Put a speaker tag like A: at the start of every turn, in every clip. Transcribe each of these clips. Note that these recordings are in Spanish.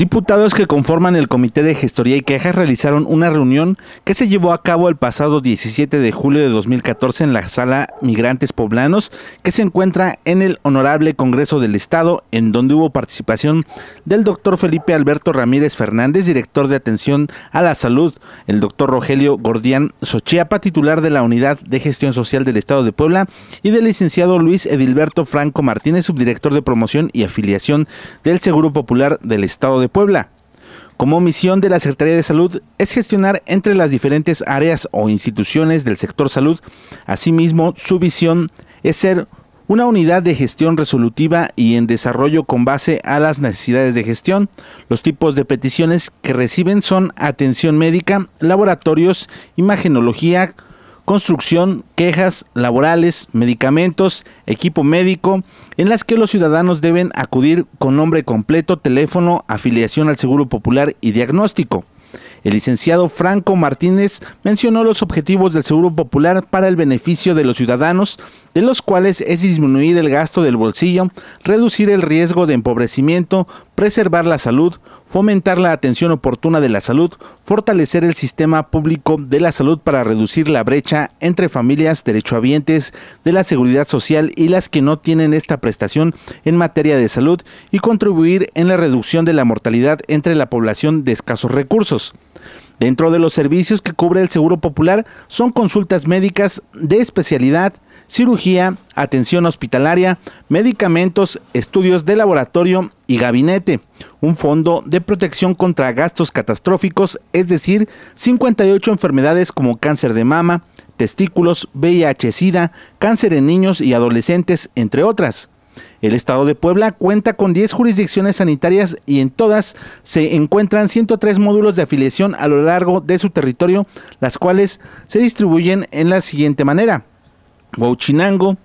A: Diputados que conforman el Comité de Gestoría y Quejas realizaron una reunión que se llevó a cabo el pasado 17 de julio de 2014 en la Sala Migrantes Poblanos, que se encuentra en el Honorable Congreso del Estado, en donde hubo participación del doctor Felipe Alberto Ramírez Fernández, director de Atención a la Salud, el doctor Rogelio Gordián Sochiapa, titular de la Unidad de Gestión Social del Estado de Puebla, y del licenciado Luis Edilberto Franco Martínez, subdirector de Promoción y Afiliación del Seguro Popular del Estado de Puebla. Como misión de la Secretaría de Salud es gestionar entre las diferentes áreas o instituciones del sector salud. Asimismo, su visión es ser una unidad de gestión resolutiva y en desarrollo con base a las necesidades de gestión. Los tipos de peticiones que reciben son atención médica, laboratorios, imagenología, construcción, quejas laborales, medicamentos, equipo médico, en las que los ciudadanos deben acudir con nombre completo, teléfono, afiliación al Seguro Popular y diagnóstico. El licenciado Franco Martínez mencionó los objetivos del Seguro Popular para el beneficio de los ciudadanos, de los cuales es disminuir el gasto del bolsillo, reducir el riesgo de empobrecimiento, preservar la salud, fomentar la atención oportuna de la salud, fortalecer el sistema público de la salud para reducir la brecha entre familias derechohabientes de la seguridad social y las que no tienen esta prestación en materia de salud y contribuir en la reducción de la mortalidad entre la población de escasos recursos. Dentro de los servicios que cubre el Seguro Popular son consultas médicas de especialidad, cirugía, atención hospitalaria, medicamentos, estudios de laboratorio y gabinete. Un fondo de protección contra gastos catastróficos, es decir, 58 enfermedades como cáncer de mama, testículos, VIH-Sida, cáncer en niños y adolescentes, entre otras. El Estado de Puebla cuenta con 10 jurisdicciones sanitarias y en todas se encuentran 103 módulos de afiliación a lo largo de su territorio, las cuales se distribuyen en la siguiente manera. Huachinango,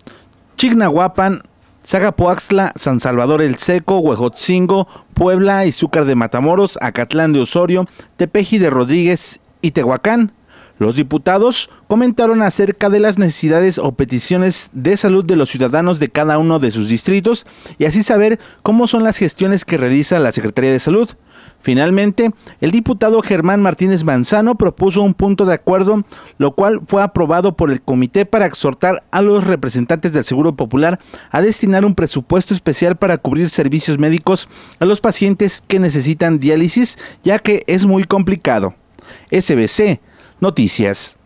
A: Chignahuapan, Sagapuaxla, San Salvador el Seco, Huejotzingo, Puebla, Izúcar de Matamoros, Acatlán de Osorio, Tepeji de Rodríguez y Tehuacán. Los diputados comentaron acerca de las necesidades o peticiones de salud de los ciudadanos de cada uno de sus distritos y así saber cómo son las gestiones que realiza la Secretaría de Salud. Finalmente, el diputado Germán Martínez Manzano propuso un punto de acuerdo, lo cual fue aprobado por el comité para exhortar a los representantes del Seguro Popular a destinar un presupuesto especial para cubrir servicios médicos a los pacientes que necesitan diálisis, ya que es muy complicado. SBC Noticias.